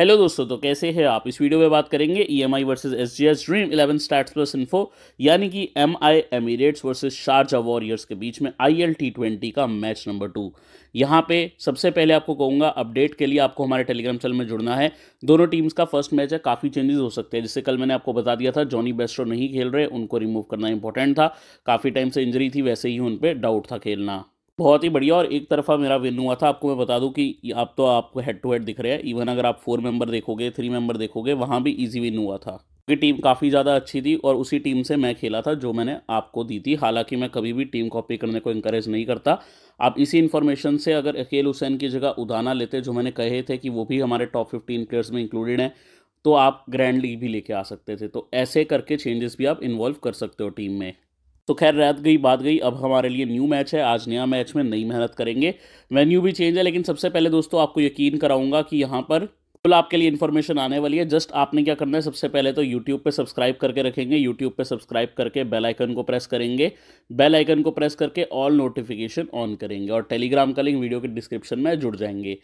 hello दोस्तों तो कैसे हैं आप इस वीडियो में बात करेंगे E M I versus S G S Dream eleven start plus info यानी कि M I Emirates versus Sharjah Warriors के बीच में आई एल टी ट्वेंटी का मैच नंबर टू यहाँ पे सबसे पहले आपको कहूंगा अपडेट के लिए आपको हमारे टेलीग्राम चैनल में जुड़ना है दोनों टीम्स का फर्स्ट मैच है काफ़ी चेंजेस हो सकते हैं जिससे कल मैंने आपको बता दिया था जॉनी बेस्ट्रो नहीं खेल रहे उनको रिमूव करना इंपॉर्टेंट था काफ़ी टाइम से इंजरी थी वैसे ही उन पर डाउट था खेलना बहुत ही बढ़िया और एक तरफा मेरा विन हुआ था आपको मैं बता दूं कि आप तो आपको हेड टू हेड दिख रहे हैं इवन अगर आप फोर मेंबर देखोगे थ्री मेंबर देखोगे वहाँ भी इजी विन हुआ था क्योंकि टीम काफ़ी ज़्यादा अच्छी थी और उसी टीम से मैं खेला था जो मैंने आपको दी थी हालांकि मैं कभी भी टीम कॉपी करने को इंकरेज नहीं करता आप इसी इन्फॉर्मेशन से अगर अकेल हुसैन की जगह उदाना लेते जो मैंने कहे थे कि वो भी हमारे टॉप फिफ्टीन प्लेयर्स में इंक्लूडेड हैं तो आप ग्रैंड लीग भी लेके आ सकते थे तो ऐसे करके चेंजेस भी आप इन्वॉल्व कर सकते हो टीम में तो खैर रात गई बात गई अब हमारे लिए न्यू मैच है आज नया मैच में नई मेहनत करेंगे वेन्यू भी चेंज है लेकिन सबसे पहले दोस्तों आपको यकीन कराऊंगा कि यहाँ पर बिल्कुल आपके लिए इन्फॉर्मेशन आने वाली है जस्ट आपने क्या करना है सबसे पहले तो यूट्यूब पर सब्सक्राइब करके रखेंगे यूट्यूब पर सब्सक्राइब करके बेलाइकन को प्रेस करेंगे बेल आइकन को प्रेस करके ऑल नोटिफिकेशन ऑन करेंगे और टेलीग्राम का लिंक वीडियो के डिस्क्रिप्शन में जुड़ जाएंगे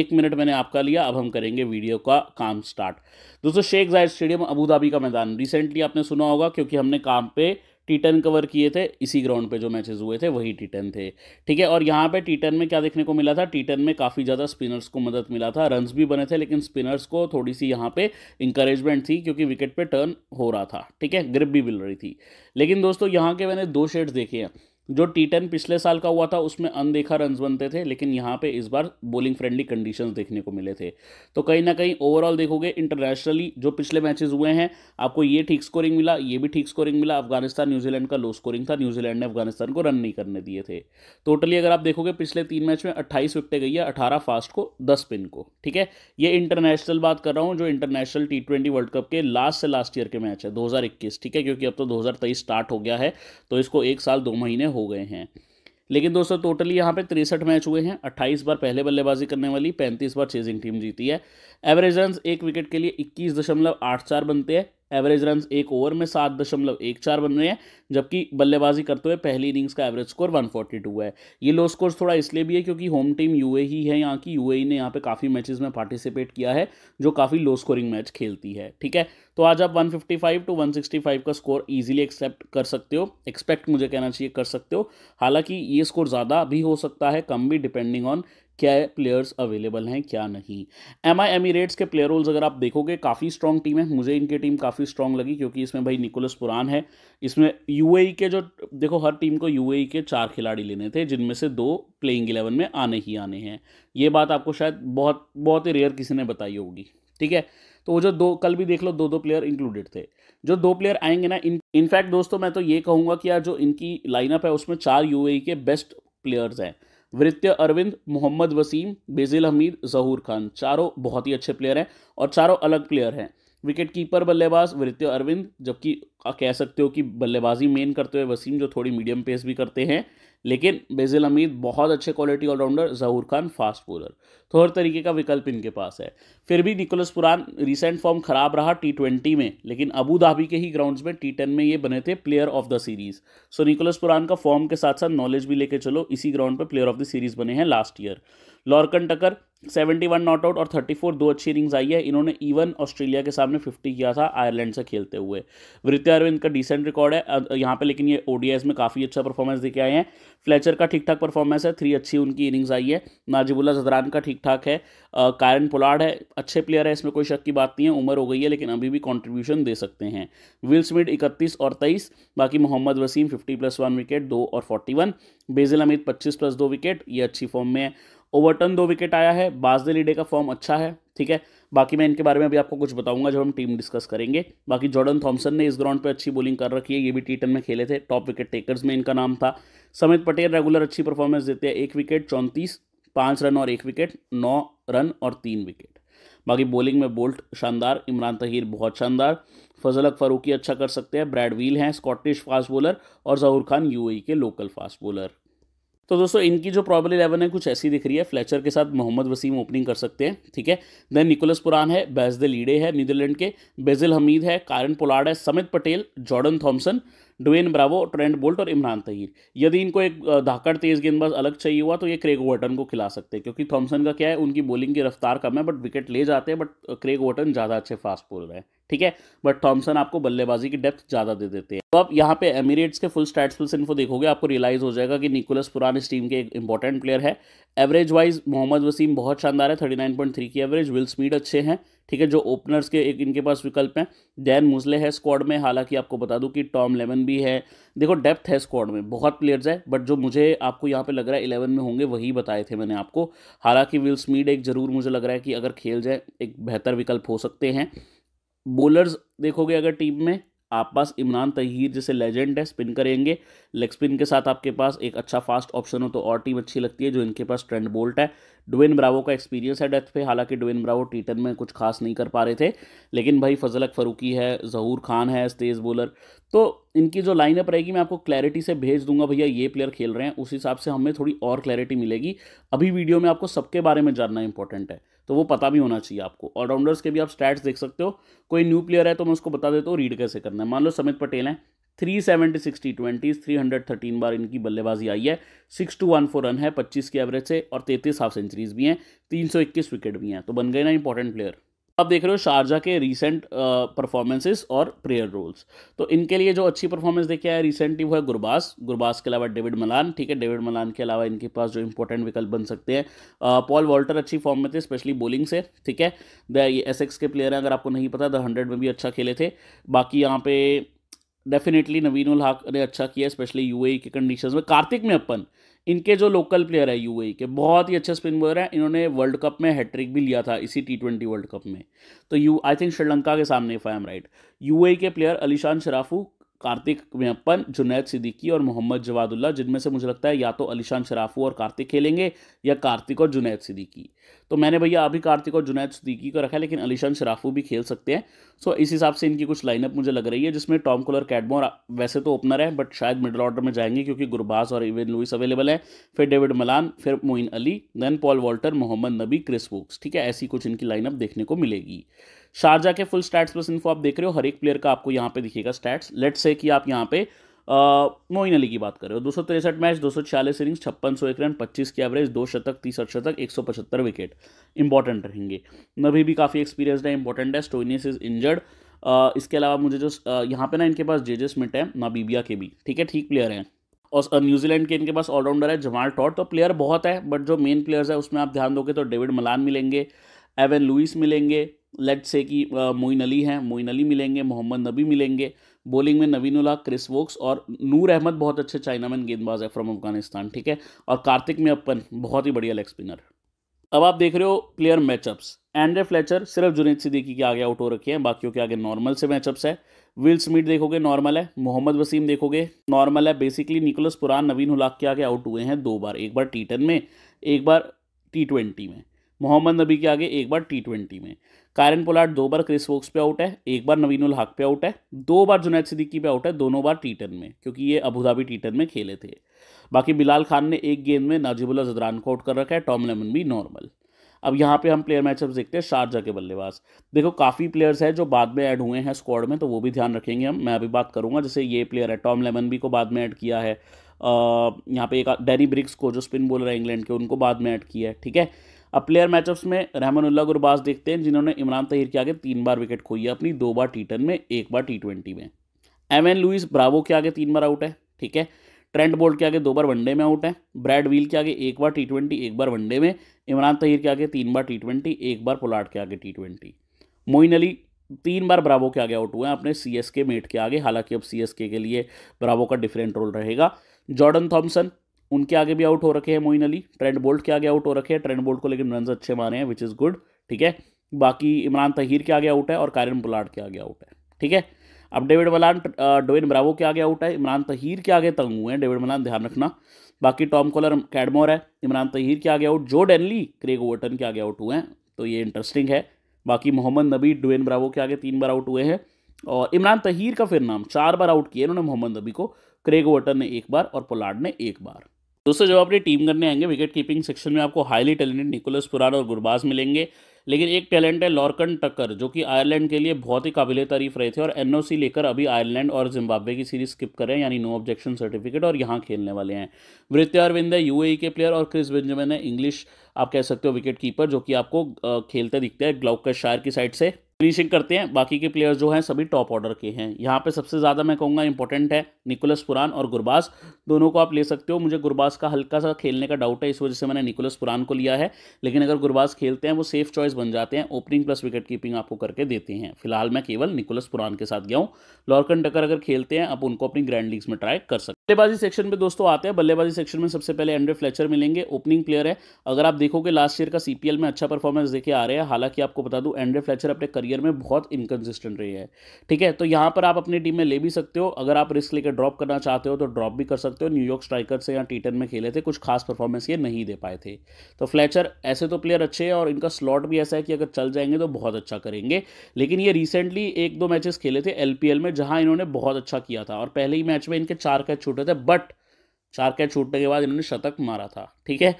एक मिनट मैंने आपका लिया अब हम करेंगे वीडियो का काम स्टार्ट दोस्तों शेख जायद स्टेडियम अबू धाबी का मैदान रिसेंटली आपने सुना होगा क्योंकि हमने काम पर टी टेन कवर किए थे इसी ग्राउंड पे जो मैचेस हुए थे वही टी टेन थे ठीक है और यहाँ पे टी टेन में क्या देखने को मिला था टी टेन में काफ़ी ज़्यादा स्पिनर्स को मदद मिला था रन्स भी बने थे लेकिन स्पिनर्स को थोड़ी सी यहाँ पे इंकरेजमेंट थी क्योंकि विकेट पर टर्न हो रहा था ठीक है ग्रिप भी मिल रही थी लेकिन दोस्तों यहाँ के मैंने दो शेड्स देखे हैं जो टी टेन पिछले साल का हुआ था उसमें अनदेखा रन बनते थे लेकिन यहाँ पे इस बार बॉलिंग फ्रेंडली कंडीशन देखने को मिले थे तो कहीं ना कहीं ओवरऑल देखोगे इंटरनेशनली जो पिछले मैचेस हुए हैं आपको ये ठीक स्कोरिंग मिला ये भी ठीक स्कोरिंग मिला अफगानिस्तान न्यूजीलैंड का लो स्कोरिंग था न्यूजीलैंड ने अफगानिस्तान को रन नहीं करने दिए थे टोटली अगर आप देखोगे पिछले तीन मैच में अट्ठाईस विकटें गई है अठारह फास्ट को दस पिन को ठीक है ये इंटरनेशनल बात कर रहा हूँ जो international T twenty world cup के लास्ट से लास्ट ईयर के मैच है दो ठीक है क्योंकि अब तो दो स्टार्ट हो गया है तो इसको एक साल दो महीने हो हो गए हैं लेकिन दोस्तों टोटली यहाँ पे तिरसठ मैच हुए हैं 28 बार पहले बल्लेबाजी करने वाली 35 बार चेजिंग टीम जीती है एवरेज रन एक विकेट के लिए इक्कीस दशमलव आठ चार बनते हैं एवरेज रन एक ओवर में सात दशमलव एक चार बन रहे हैं जबकि बल्लेबाजी करते हुए पहली इनिंग्स का average score one forty two है ये लो स्कोर थोड़ा इसलिए भी है क्योंकि होम टीम यू ही है यहाँ की यू ने यहाँ पे काफ़ी मैचेस में पार्टिसिपेट किया है जो काफ़ी लो स्कोरिंग मैच खेलती है ठीक है तो आज आप 155 टू 165 का स्कोर ईजिली एक्सेप्ट कर सकते हो एक्सपेक्ट मुझे कहना चाहिए कर सकते हो हालांकि ये स्कोर ज़्यादा भी हो सकता है कम भी डिपेंडिंग ऑन क्या प्लेयर्स अवेलेबल हैं क्या नहीं एम आई एमिरेट्स के प्लेयर रोल्स अगर आप देखोगे काफ़ी स्ट्रॉन्ग टीम है मुझे इनकी टीम काफ़ी स्ट्रॉन्ग लगी क्योंकि इसमें भाई निकोलस पुरान है इसमें यू e के जो देखो हर टीम को यू e के चार खिलाड़ी लेने थे जिनमें से दो प्लेइंग इलेवन में आने ही आने हैं ये बात आपको शायद बहुत बहुत ही रेयर किसी ने बताई होगी ठीक है तो वो जो दो कल भी देख लो दो दो प्लेयर इंक्लूडेड थे जो दो प्लेयर आएंगे ना इन इनफैक्ट दोस्तों मैं तो ये कहूँगा कि यार जो इनकी लाइनअप है उसमें चार यूएई e के बेस्ट प्लेयर्स हैं वृत्य अरविंद मोहम्मद वसीम बेजिल हमीद जहूर खान चारों बहुत ही अच्छे प्लेयर हैं और चारों अलग प्लेयर हैं विकेट कीपर बल्लेबाज वृत्य अरविंद जबकि कह सकते हो कि बल्लेबाजी मेन करते हुए वसीम जो थोड़ी मीडियम पेस भी करते हैं लेकिन बेजिल अमीद बहुत अच्छे quality allrounder Zahoor Khan fast bowler तो हर तरीके का विकल्प इनके पास है फिर भी निकोलस पुरान रिसेंट फॉर्म खराब रहा टी ट्वेंटी में लेकिन अबू धाबी के ही ग्राउंड्स में टी टेन में ये बने थे player of the series so Nicholas Pooran का फॉर्म के साथ साथ नॉलेज भी लेके चलो इसी ग्राउंड पर प्लेयर ऑफ द सीरीज़ बने हैं last year Lorcan Tucker 71 not out और 34 दो अच्छी इनिंग्स आई है इन्होंने इवन ऑस्ट्रेलिया के सामने 50 किया था आयरलैंड से खेलते हुए वृत्या अरविंद का डिसेंट रिकॉर्ड है यहाँ पे लेकिन ये ओडीएस में काफ़ी अच्छा परफॉर्मेंस दिखे आए हैं फ्लेचर का ठीक ठाक परफॉर्मेंस है थ्री अच्छी उनकी इनिंग्स आई है नाजिबुल्ला जदरान का ठीक ठाक है कारन पुलाड है अच्छे प्लेयर है इसमें कोई शक की बात नहीं है उम्र हो गई है लेकिन अभी भी कॉन्ट्रीब्यूशन दे सकते हैं विल स्मिड इकतीस और तेईस बाकी Mohammad Waseem fifty plus one wicket दो और फोर्टी वन बेजिल अमित पच्चीस प्लस दो विकेट ये अच्छी फॉर्म में है ओवरटन दो विकेट आया है बाजदे लीडे का फॉर्म अच्छा है ठीक है बाकी मैं इनके बारे में अभी आपको कुछ बताऊंगा जब हम टीम डिस्कस करेंगे बाकी जॉर्डन थॉमसन ने इस ग्राउंड पे अच्छी बॉलिंग कर रखी है ये भी टी में खेले थे टॉप विकेट टेकर्स में इनका नाम था समित पटेल रेगुलर अच्छी परफॉर्मेंस देते हैं एक विकेट चौंतीस पाँच रन और एक विकेट नौ रन और तीन विकेट बाकी बॉलिंग में बोल्ट शानदार इमरान तहीर बहुत शानदार फजल अक फारूकी अच्छा कर सकते हैं ब्रैड व्हील हैं स्कॉटिश फास्ट बॉलर और जहूर खान यूएई के लोकल फास्ट बॉलर तो दोस्तों इनकी जो प्रॉबल इलेवन है कुछ ऐसी दिख रही है फ्लैचर के साथ मोहम्मद वसीम ओपनिंग कर सकते हैं ठीक है देन निकोलस पुरान है बैज द लीडे है नीदरलैंड के बेजिल हमीद है कारन पोलाड है Samit Patel Jordan Thompson Dwayne Bravo Trent Boult और इमरान तहीर यदि इनको एक धाकड़ तेज गेंदबाज अलग चाहिए हुआ तो ये क्रेग वर्टन को खिला सकते हैं क्योंकि थॉम्सन का क्या है उनकी बॉलिंग की रफ्तार कम है बट विकेट ले जाते हैं बट क्रेग वर्टन ज़्यादा अच्छे फास्ट बोल रहे हैं ठीक है बट थॉमसन आपको बल्लेबाजी की डेप्थ ज़्यादा दे देते हैं तो आप यहाँ पे एमिरेट्स के फुल स्टैट्स फुल इन्फो देखोगे आपको रियलाइज़ हो जाएगा कि निकोलस पुरान इस टीम के एक इंपॉर्टेंट प्लेयर है एवरेज वाइज मोहम्मद वसीम बहुत शानदार है थर्टी नाइन पॉइंट थ्री की एवरेज विल स्पीड अच्छे हैं ठीक है जो ओपनर्स के एक इनके पास विकल्प हैं डैन मुजले है स्क्वाड में हालांकि आपको बता दूं कि टॉम लेमन भी है देखो डेप्थ है स्क्वाड में बहुत प्लेयर्स है बट जो मुझे आपको यहाँ पे लग रहा है इलेवन में होंगे वही बताए थे मैंने आपको हालांकि विल स्मीड एक जरूर मुझे लग रहा है कि अगर खेल जाए एक बेहतर विकल्प हो सकते हैं बोलर्स देखोगे अगर टीम में आप पास इमरान तहीर जैसे लेजेंड है स्पिन करेंगे लेग स्पिन के साथ आपके पास एक अच्छा फास्ट ऑप्शन हो तो और टीम अच्छी लगती है जो इनके पास ट्रेंड बोल्ट है डुवेन ब्रावो का एक्सपीरियंस है डेथ पे हालांकि डुवेन ब्रावो टीटन में कुछ खास नहीं कर पा रहे थे लेकिन भाई फजलक फरूकी है जहूर खान है तेज बॉलर तो इनकी जो लाइनअप रहेगी मैं आपको क्लैरिटी से भेज दूंगा भैया ये प्लेयर खेल रहे हैं उस हिसाब से हमें थोड़ी और क्लैरिटी मिलेगी अभी वीडियो में आपको सबके बारे में जानना इंपॉर्टेंट है तो वो पता भी होना चाहिए आपको ऑलराउंडर्स के भी आप स्टैट्स देख सकते हो कोई न्यू प्लेयर है तो मैं उसको बता देता हूँ रीड कैसे करना है मान लो समित पटेल हैं three seventy sixty twenty three hundred thirteen बार इनकी बल्लेबाजी आई है six two one four run है पच्चीस की एवरेज से और तैंतीस हाफ सेंचुरीज भी हैं तीन सौ इक्कीस विकेट भी हैं तो बन गए ना इंपॉर्टेंट प्लेयर आप देख रहे हो शारजा के रिसेंट परफॉर्मेंसेस और प्रेयर रोल्स तो इनके लिए जो अच्छी परफॉर्मेंस देखे आया रिसेंटली वो है गुरबास गुरबास के अलावा डेविड मलान ठीक है डेविड मलान के अलावा इनके पास जो इंपॉर्टेंट विकल्प बन सकते हैं पॉल वॉल्टर अच्छी फॉर्म में थे स्पेशली बॉलिंग से ठीक है ये एसेक्स के प्लेयर हैं अगर आपको नहीं पता द हंड्रेड में भी अच्छा खेले थे बाकी यहाँ पे डेफिनेटली नवीन उल हाक ने अच्छा किया स्पेशली यूएई e के कंडीशंस में कार्तिक में अपन इनके जो लोकल प्लेयर है यूएई e के बहुत ही अच्छे स्पिन बॉलर हैं इन्होंने वर्ल्ड कप में हैट्रिक भी लिया था इसी टी ट्वेंटी वर्ल्ड कप में तो यू आई थिंक श्रीलंका के सामने if I am right UAE के प्लेयर अलीशान शराफू कार्तिक वेम्पन जुनैद सिद्दीकी और मोहम्मद जवादुल्ला जिनमें से मुझे लगता है या तो अलीशान शराफू और कार्तिक खेलेंगे या कार्तिक और जुनैद सिद्दीकी तो मैंने भैया अभी कार्तिक और जुनैद सिद्दीकी को रखा है लेकिन अलीशान शराफू भी खेल सकते हैं सो इस हिसाब से इनकी कुछ लाइनअप मुझे लग रही है जिसमें टॉम कुलर कैडमोर वैसे तो ओपनर है बट शायद मिडल ऑर्डर में जाएंगे क्योंकि गुरबाज और इवेन लुइस अवेलेबल है फिर डेविड मलान फिर Moeen Ali then Paul Walter Mohammad Nabi Chris Woakes ठीक है ऐसी कुछ इनकी लाइनअप देखने को मिलेगी शारजा के फुल स्टैट्स प्लस इनको आप देख रहे हो हर एक प्लेयर का आपको यहाँ पे दिखेगा स्टैट्स लेट से कि आप यहाँ पे मोइन अली की बात कर रहे हो दो सौ तिरसठ मैच दो सौ छियालीस इनिंग्स छप्पन सौ एक रन पच्चीस की एवरेज दो शतक तीसठ शतक एक सौ पचहत्तर विकेट इंपॉर्टेंट रहेंगे नभी भी काफ़ी एक्सपीरियंसड है इंपॉर्टेंट है स्टोनिस इज इंजर्ड इसके अलावा मुझे जो यहाँ पे ना इनके पास जे जे स्मिट है नाबीबिया के भी ठीक है ठीक प्लेयर हैं और न्यूजीलैंड के इनके पास ऑलराउंडर है जमाल टॉट तो प्लेयर बहुत है बट जो मेन प्लेयर्स है उसमें आप ध्यान दोगे तो डेविड मलान मिलेंगे एवन लुइस मिलेंगे लेट से कि मोइन अली हैं मोइन अली मिलेंगे मोहम्मद नबी मिलेंगे बॉलिंग में नवीन नवीनुल्ला क्रिस वोक्स और नूर अहमद बहुत अच्छे चाइनामैन गेंदबाज है फ्रॉम अफगानिस्तान ठीक है और कार्तिक में अपन बहुत ही बढ़िया लेग स्पिनर अब आप देख रहे हो प्लेयर मैचअप्स एंड्रे फ्लेचर सिर्फ जुनेद सिद्दीकी के आगे आउट हो रखे हैं बाकियों के आगे नॉर्मल से मैचअप्स है विल स्मिट देखोगे नॉर्मल है मोहम्मद वसीम देखोगे नॉर्मल है बेसिकली निकोलस पुरान नवीन हुलाक के आगे आउट हुए हैं दो बार एक बार टी टेन में एक बार टी ट्वेंटी में मोहम्मद नबी के आगे एक बार टी ट्वेंटी में कायरन पोलार्ड दो बार क्रिस वोक्स पे आउट है एक बार नवीन उल हक पे आउट है दो बार जुनैद सिद्दीकी पे आउट है दोनों बार टी टन में क्योंकि ये अबूधाबी टी टन में खेले थे बाकी बिलाल खान ने एक गेंद में नाजिबुल्ला जदरान को आउट कर रखा है टॉम लेमन भी नॉर्मल अब यहाँ पे हम प्लेयर मैचअप देखते हैं शारजा के बल्लेबाज देखो काफ़ी प्लेयर्स हैं जो बाद में ऐड हुए हैं स्क्वाड में तो वो भी ध्यान रखेंगे हम मैं अभी बात करूँगा जैसे ये प्लेयर है टॉम लेमन भी को बाद में ऐड किया है यहाँ पे एक डैनी ब्रिक्स को जो स्पिन बॉलर है इंग्लैंड के उनको बाद में ऐड किया है ठीक है अब प्लेयर मैचअप्स में रहमानुल्ला गुरबाज देखते हैं जिन्होंने इमरान तहीर के आगे तीन बार विकेट खोई है अपनी दो बार टी टेन में एक बार टी ट्वेंटी में एम एन लुइस ब्रावो के आगे तीन बार आउट है ठीक है ट्रेंट बोल्ट के आगे दो बार वनडे में आउट है ब्रैड व्हील के आगे एक बार टी ट्वेंटी एक बार वनडे में इमरान तहीर के आगे तीन बार टी ट्वेंटी एक बार पुलाट के आगे टी ट्वेंटी मोइन अली तीन बार ब्रावो के आगे आउट हुए हैं अपने सी एस के मेट के आगे हालांकि अब सी एस के लिए ब्रावो का डिफरेंट रोल रहेगा जॉर्डन थॉम्सन उनके आगे भी आउट हो रखे हैं मोइन अली ट्रेंड बोल्ट के आगे आउट हो रखे हैं ट्रेंड बोल्ट को लेकिन रन अच्छे मारे हैं विच इज़ गुड ठीक है बाकी इमरान तहीर के आगे आउट है और कारिन बुलाड के आगे आउट है ठीक है अब डेविड मलान डोविन ब्रावो के आगे आउट है इमरान तहीर के आगे तंग हुए हैं डेविड मलान ध्यान रखना बाकी टॉम कॉलर कैडमोर है इमरान तहीर के आगे आउट जो डेनली क्रेग ओवर्टन के आगे आउट हुए हैं तो ये इंटरेस्टिंग है बाकी मोहम्मद नबी डुवेन ब्रावो के आगे तीन बार आउट हुए हैं और इमरान तहीर का फिर नाम चार बार आउट किया इन्होंने मोहम्मद नबी को क्रेग ओवर्टन ने एक बार और पोलार्ड ने एक बार दोस्तों जब आप अपनी टीम करने आएंगे विकेट कीपिंग सेक्शन में आपको हाईली टैलेंटेड निकोलस पुरान और गुरबाज मिलेंगे लेकिन एक टैलेंट है लॉर्कन टक्कर जो कि आयरलैंड के लिए बहुत ही काबिल तारीफ रहे थे और एनओसी लेकर अभी आयरलैंड और जिम्बाब्वे की सीरीज स्किप कर रहे हैं यानी नो ऑब्जेक्शन सर्टिफिकेट और यहाँ खेलने वाले हैं वृत्य अरविंद है यूएई e के प्लेयर और क्रिस बेंजामिन है इंग्लिश आप कह सकते हो विकेट कीपर जो कि आपको खेलते दिखते हैं ग्लौकर शायर की साइड से फिनिशिंग करते हैं बाकी के प्लेयर्स जो हैं सभी टॉप ऑर्डर के हैं यहाँ पे सबसे ज़्यादा मैं कहूँगा इंपॉर्टेंट है निकोलस पुरान और गुरबाज दोनों को आप ले सकते हो मुझे गुरबास का हल्का सा खेलने का डाउट है इस वजह से मैंने निकोलस पुरान को लिया है लेकिन अगर गुरबास खेलते हैं वो सेफ चॉइस बन जाते हैं ओपनिंग प्लस विकेट कीपिंग आपको करके देते हैं फिलहाल मैं केवल निकोलस पुरान के साथ गया हूँ लॉर्कन टकर अगर खेलते हैं आप उनको अपनी ग्रैंड लीग्स में ट्राई कर सकते बल्लेबाजी सेक्शन में दोस्तों आते हैं बल्लेबाजी सेक्शन में सबसे पहले एंड्रे फ्लेचर मिलेंगे ओपनिंग प्लेयर है अगर आप देखोगे लास्ट ईयर का सीपीएल में अच्छा परफॉर्मेंस देखे आ रहे हैं हालांकि आपको बता दूं एंड्रे फ्लेचर अपने करियर करियर में बहुत इनकन्सिस्टेंट रही है ठीक है तो यहाँ पर आप अपनी टीम में ले भी सकते हो अगर आप रिस्क लेकर ड्रॉप करना चाहते हो तो ड्रॉप भी कर सकते हो न्यूयॉर्क स्ट्राइकर से या टी में खेले थे कुछ खास परफॉर्मेंस ये नहीं दे पाए थे तो फ्लैचर ऐसे तो प्लेयर अच्छे हैं और इनका स्लॉट भी ऐसा है कि अगर चल जाएंगे तो बहुत अच्छा करेंगे लेकिन ये रिसेंटली एक दो मैचेस खेले थे एल में जहाँ इन्होंने बहुत अच्छा किया था और पहले ही मैच में इनके चार कैच छूटे थे बट चार कैच छूटने के बाद इन्होंने शतक मारा था ठीक है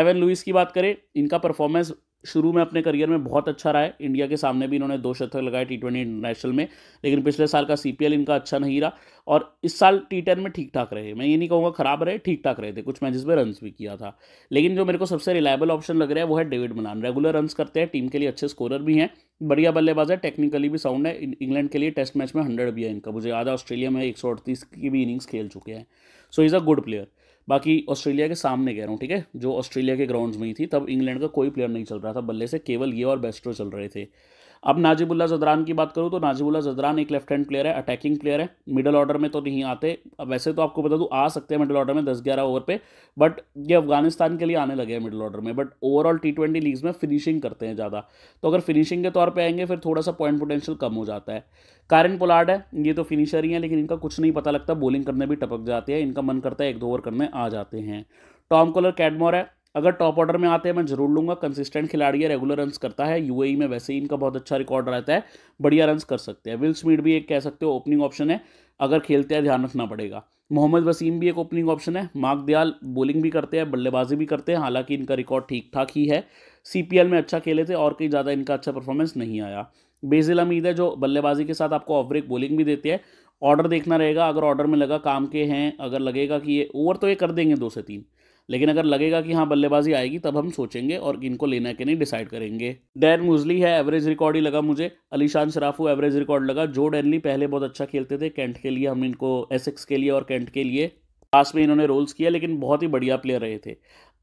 एवन लुइस की बात करें इनका परफॉर्मेंस शुरू में अपने करियर में बहुत अच्छा रहा है इंडिया के सामने भी इन्होंने दो शतक लगाए टी ट्वेंटी इंटरनेशनल में लेकिन पिछले साल का सी इनका अच्छा नहीं रहा और इस साल टी टेन में ठीक ठाक रहे मैं ये नहीं कहूँगा खराब रहे ठीक ठाक रहे थे कुछ मैचेस में रन्स भी किया था लेकिन जो मेरे को सबसे रिलायबल ऑप्शन लग रहा है वो है डेविड मनान रेगुलर रन्स करते हैं टीम के लिए अच्छे स्कोरर भी हैं बढ़िया बल्लेबाज है टेक्निकली भी साउंड है इंग्लैंड के लिए टेस्ट मैच में हंड्रेड भी है इनका मुझे याद है ऑस्ट्रेलिया में एक की भी इनिंग्स खेल चुके हैं so is a good player बाकी ऑस्ट्रेलिया के सामने कह रहा हूँ ठीक है जो ऑस्ट्रेलिया के ग्राउंड्स में ही थी तब इंग्लैंड का कोई प्लेयर नहीं चल रहा था बल्ले से केवल ये और बेस्ट्रो चल रहे थे अब नाजिबुल्ला जदरान की बात करूँ तो नाजिबुल्ला जदरान एक लेफ्ट हैंड प्लेयर है अटैकिंग प्लेयर है मिडल ऑर्डर में तो नहीं आते अब वैसे तो आपको बता दूँ आ सकते हैं मिडल ऑर्डर में दस ग्यारह ओवर पे बट ये अफगानिस्तान के लिए आने लगे हैं मिडल ऑर्डर में but overall T twenty leagues में फिनिशिंग करते हैं ज़्यादा तो अगर फिनिशिंग के तौर पर आएंगे फिर थोड़ा सा पॉइंट पोटेंशियल कम हो जाता है कारन पोलार्ड है ये तो फिनिशर ही है लेकिन इनका कुछ नहीं पता लगता बॉलिंग करने भी टपक जाते हैं इनका मन करता है एक दो ओवर करने आ जाते हैं टॉम कोलर कैडमोर है अगर टॉप ऑर्डर में आते हैं मैं जरूर लूंगा कंसिस्टेंट खिलाड़ी है रेगुलर रन्स करता है यूएई e में वैसे ही इनका बहुत अच्छा रिकॉर्ड रहता है बढ़िया रन्स कर सकते हैं विल स्मीड भी एक कह सकते हो ओपनिंग ऑप्शन है अगर खेलते हैं ध्यान रखना पड़ेगा मोहम्मद वसीम भी एक ओपनिंग ऑप्शन है मार्क दयाल बॉलिंग भी करते हैं बल्लेबाजी भी करते हैं हालांकि इनका रिकॉर्ड ठीक ठाक ही है सी में अच्छा खेले थे और कहीं ज़्यादा इनका अच्छा परफॉर्मेंस नहीं आया बेजिल अमीद है जो बल्लेबाजी के साथ आपको ऑफ ब्रेक बॉलिंग भी देते हैं ऑर्डर देखना रहेगा अगर ऑर्डर में लगा काम के हैं अगर लगेगा कि ये ओवर तो ये कर देंगे दो से तीन लेकिन अगर लगेगा कि हाँ बल्लेबाजी आएगी तब हम सोचेंगे और इनको लेना के नहीं डिसाइड करेंगे डैन मुजली है एवरेज रिकॉर्ड ही लगा मुझे अलीशान शराफू एवरेज रिकॉर्ड लगा जो डेनली पहले बहुत अच्छा खेलते थे कैंट के लिए हम इनको एसेक्स के लिए और कैंट के लिए पास में इन्होंने रोल्स किया लेकिन बहुत ही बढ़िया प्लेयर रहे थे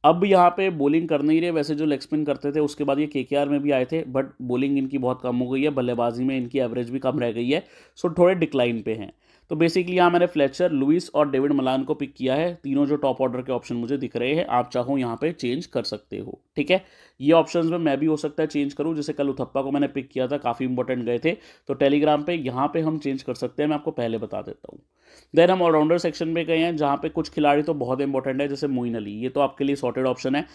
अब यहाँ पे बॉलिंग कर नहीं रहे वैसे जो लेग स्पिन करते थे उसके बाद ये के में भी आए थे बट बॉलिंग इनकी बहुत कम हो गई है बल्लेबाजी में इनकी एवरेज भी कम रह गई है सो थोड़े डिक्लाइन पे हैं तो बेसिकली यहाँ मैंने फ्लेचर लुइस और डेविड मलान को पिक किया है तीनों जो टॉप ऑर्डर के ऑप्शन मुझे दिख रहे हैं आप चाहो यहाँ पे चेंज कर सकते हो ठीक है ये ऑप्शन में मैं भी हो सकता है चेंज करूँ जैसे कल उथप्पा को मैंने पिक किया था काफ़ी इंपॉर्टेंट गए थे तो टेलीग्राम पर यहाँ पर हम चेंज कर सकते हैं मैं आपको पहले बता देता हूँ देन हम ऑलराउंडर सेक्शन में गए हैं जहाँ पे कुछ खिलाड़ी तो बहुत इंपॉर्टेंट है जैसे मोइन अली ये तो आपके लिए सॉर्टेड ऑप्शन है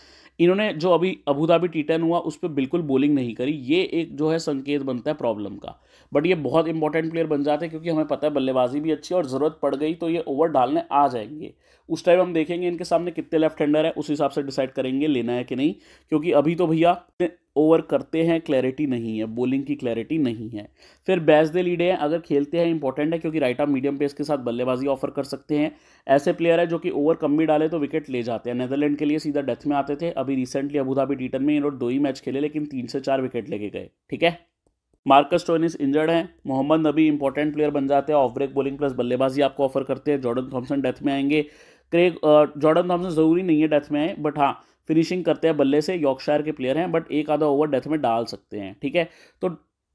इन्होंने जो अभी अबूधाबी टी टेन हुआ उस पर बिल्कुल बॉलिंग नहीं करी ये एक जो है संकेत बनता है प्रॉब्लम का बट ये बहुत इंपॉर्टेंट प्लेयर बन जाते हैं क्योंकि हमें पता है बल्लेबाजी भी अच्छी और ज़रूरत पड़ गई तो ये ओवर डालने आ जाएंगे उस टाइम हम देखेंगे इनके सामने कितने लेफ्ट हैंडर है उस हिसाब से डिसाइड करेंगे लेना है कि नहीं क्योंकि अभी तो भैया ओवर करते हैं क्लैरिटी नहीं है बॉलिंग की क्लैरिटी नहीं है फिर बैच दे लीडे हैं अगर खेलते हैं इंपॉर्टेंट है क्योंकि राइट आर्म मीडियम पेस के साथ बल्लेबाजी ऑफर कर सकते हैं ऐसे प्लेयर है जो कि ओवर कम भी डाले तो विकेट ले जाते हैं नेदरलैंड के लिए सीधा डेथ में आते थे अभी रिसेंटली अबूधाबी टीटन में इन्होंने दो ही मैच खेले लेकिन तीन से चार विकेट लेके गए ठीक है मार्कस टोनिस इंजर्ड हैं मोहम्मद नबी इंपॉर्टेंट प्लेयर बन जाते हैं ऑफ ब्रेक बॉलिंग प्लस बल्लेबाजी आपको ऑफर करते हैं जॉर्डन थॉम्सन डेथ में आएंगे क्रेग जॉर्डन थॉम्सन ज़रूरी नहीं है डेथ में आए बट हाँ फिनिशिंग करते हैं बल्ले से यॉर्कशायर के प्लेयर हैं बट एक आधा ओवर डेथ में डाल सकते हैं ठीक है तो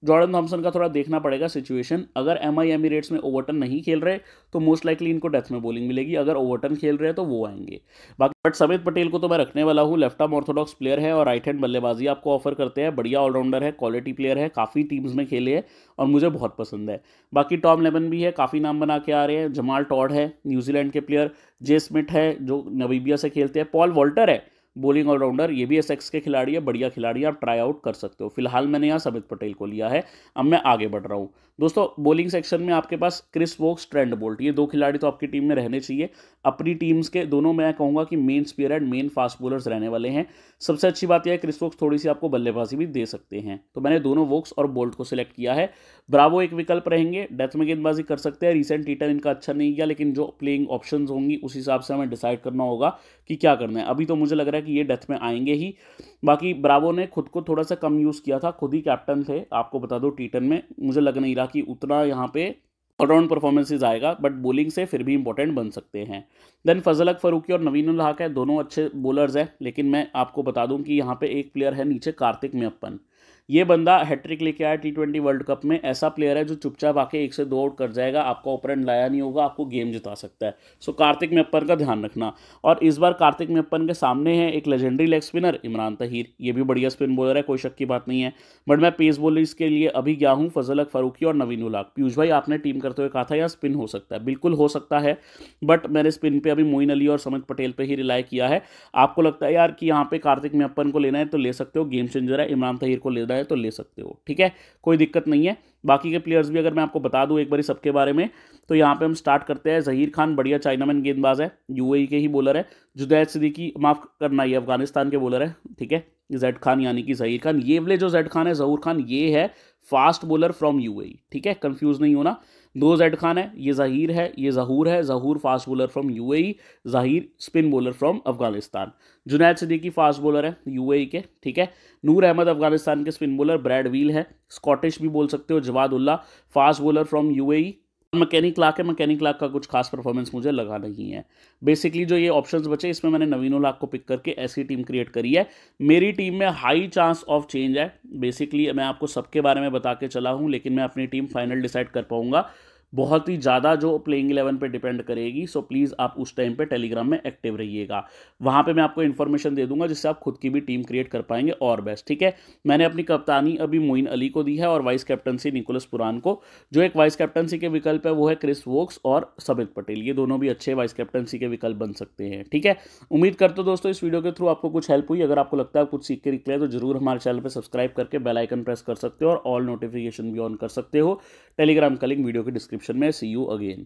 जॉर्डन थॉम्सन का थोड़ा देखना पड़ेगा सिचुएशन अगर एम आई एमिरेट्स में ओवरटन नहीं खेल रहे तो मोस्ट लाइकली इनको डेथ में बॉलिंग मिलेगी अगर ओवरटन खेल रहे हैं तो वो आएंगे बाकी बट समित पटेल को तो मैं रखने वाला हूँ लेफ्ट आर्म ऑर्थोडॉक्स प्लेयर है और राइट हैंड बल्लेबाजी आपको ऑफर करते हैं बढ़िया ऑलराउंडर है क्वालिटी प्लेयर है काफ़ी टीम्स में खेले हैं और मुझे बहुत पसंद है बाकी टॉम लेमन भी है काफ़ी नाम बना के आ रहे हैं जमाल टॉड है न्यूजीलैंड के प्लेयर जे स्मिथ है जो नवीबिया से खेलते हैं पॉल वॉल्टर है बॉलिंग ऑलराउंडर ये भी एसएक्स के खिलाड़ी है बढ़िया खिलाड़ी आप ट्राई आउट कर सकते हो फिलहाल मैंने यहाँ समित पटेल को लिया है अब मैं आगे बढ़ रहा हूँ दोस्तों बॉलिंग सेक्शन में आपके पास क्रिस वोक्स ट्रेंड बोल्ट ये दो खिलाड़ी तो आपकी टीम में रहने चाहिए अपनी टीम्स के दोनों मैं कहूँगा कि main spear and main fast bowlers रहने वाले हैं सबसे अच्छी बात यह है क्रिस वोक्स थोड़ी सी आपको बल्लेबाजी भी दे सकते हैं तो मैंने दोनों वोक्स और बोल्ट को सिलेक्ट किया है ब्रावो एक विकल्प रहेंगे डेथ में गेंदबाजी कर सकते हैं रिसेंट रिटर्न इनका अच्छा नहीं गया लेकिन जो प्लेइंग ऑप्शन होंगी उस हिसाब से हमें डिसाइड करना होगा कि क्या करना है अभी तो मुझे लग रहा है कि ये डेथ में आएंगे ही बाकी ब्रावो ने खुद को थोड़ा सा कम यूज़ किया था खुद ही कैप्टन थे आपको बता दो टी में मुझे लग नहीं रहा कि उतना यहाँ पे ऑलराउंड परफॉर्मेंसेज आएगा बट बॉलिंग से फिर भी इंपॉर्टेंट बन सकते हैं देन फजल फरूकी और नवीन उल हक है दोनों अच्छे बॉलर्स हैं लेकिन मैं आपको बता दूं कि यहाँ पे एक प्लेयर है नीचे कार्तिक मेयप्पन ये बंदा हैट्रिक लेके आया टी ट्वेंटी वर्ल्ड कप में ऐसा प्लेयर है जो चुपचाप आके एक से दो आउट कर जाएगा आपका ओपरेंट लाया नहीं होगा आपको गेम जिता सकता है सो कार्तिक मेप्पन का ध्यान रखना और इस बार कार्तिक मेप्पन के सामने है एक legendary leg spinner Imran Tahir ये भी बढ़िया स्पिन बॉलर है कोई शक की बात नहीं है बट मैं पेस बॉलर्स के लिए अभी गया हूँ फजल अक फारूकी और नवीन उलाक पीयूष भाई आपने टीम करते हुए कहा था यहाँ स्पिन हो सकता है बिल्कुल हो सकता है बट मैंने स्पिन पर अभी मोइन अली और समित पटेल पर ही रिलाई किया है आपको लगता है यार कि यहाँ पे कार्तिक मेप्पन को लेना है तो ले सकते हो गेम चेंजर है इमरान तहीर को लेना है है तो ले सकते हो ठीक है कोई दिक्कत नहीं है बाकी के प्लेयर्स भी अगर मैं आपको बता दूँ एक बार सबके बारे में तो यहाँ पे हम स्टार्ट करते हैं जहीर खान बढ़िया चाइनामैन गेंदबाज है यूएई e के ही बॉलर है जुदैद सिद्दीकी माफ़ करना ये अफगानिस्तान के बॉलर है ठीक है जैद खान यानी कि जहीर खान ये वाले जो जैद खान है जहूर खान ये है फास्ट बॉलर फ्रॉम यूएई ठीक है कंफ्यूज नहीं होना दो जैड खान है ये जहीर है ये जहूर है Zahoor fast bowler from UAE Zahir spin bowler from Afghanistan Junaid Siddique fast bowler है यूएई के ठीक है नूर अहमद अफगानिस्तान के स्पिन बॉलर ब्रैड व्हील है स्कॉटिश भी बोल सकते हो Jawad Ullah fast bowler from UAE मैकेनिक लाख है मकैनिक लाख का कुछ खास परफॉर्मेंस मुझे लगा नहीं है बेसिकली जो ये ऑप्शंस बचे इसमें मैंने नवीनो लाख को पिक करके ऐसी टीम क्रिएट करी है मेरी टीम में हाई चांस ऑफ चेंज है बेसिकली मैं आपको सबके बारे में बता के चला हूँ लेकिन मैं अपनी टीम फाइनल डिसाइड कर पाऊंगा बहुत ही ज़्यादा जो प्लेइंग इलेवन पे डिपेंड करेगी सो प्लीज़ आप उस टाइम पे टेलीग्राम में एक्टिव रहिएगा वहाँ पे मैं आपको इन्फॉर्मेशन दे दूंगा जिससे आप खुद की भी टीम क्रिएट कर पाएंगे और बेस्ट ठीक है मैंने अपनी कप्तानी अभी मोइन अली को दी है और वाइस कैप्टनसी निकोलस पुरान को जो एक वाइस कैप्टनसी के विकल्प है वो है क्रिस वोक्स और सबित पटेल ये दोनों भी अच्छे वाइस कैप्टनसी के विकल्प बन सकते हैं ठीक है उम्मीद करते हो दोस्तों इस वीडियो के थ्रू आपको कुछ हेल्प हुई अगर आपको लगता है कुछ सीख के निकले तो जरूर हमारे चैनल पर सब्सक्राइब करके बेलाइकन प्रेस कर सकते हो और ऑल नोटिफिकेशन भी ऑन कर सकते हो टेलीग्राम का लिंक वीडियो के description description may see you again